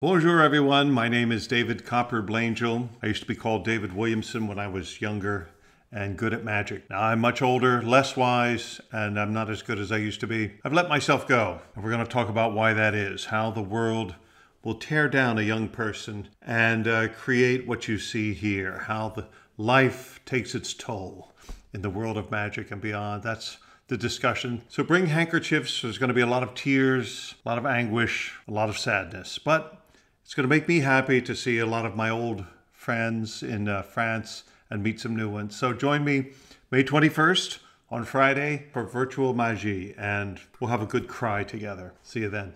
Bonjour, everyone. My name is David Copper Blangel. I used to be called David Williamson when I was younger and good at magic. Now I'm much older, less wise, and I'm not as good as I used to be. I've let myself go, and we're going to talk about why that is, how the world will tear down a young person and uh, create what you see here, how the life takes its toll in the world of magic and beyond. That's the discussion. So bring handkerchiefs. There's going to be a lot of tears, a lot of anguish, a lot of sadness. But it's going to make me happy to see a lot of my old friends in uh, France and meet some new ones. So join me May 21st on Friday for Virtual Magie, and we'll have a good cry together. See you then.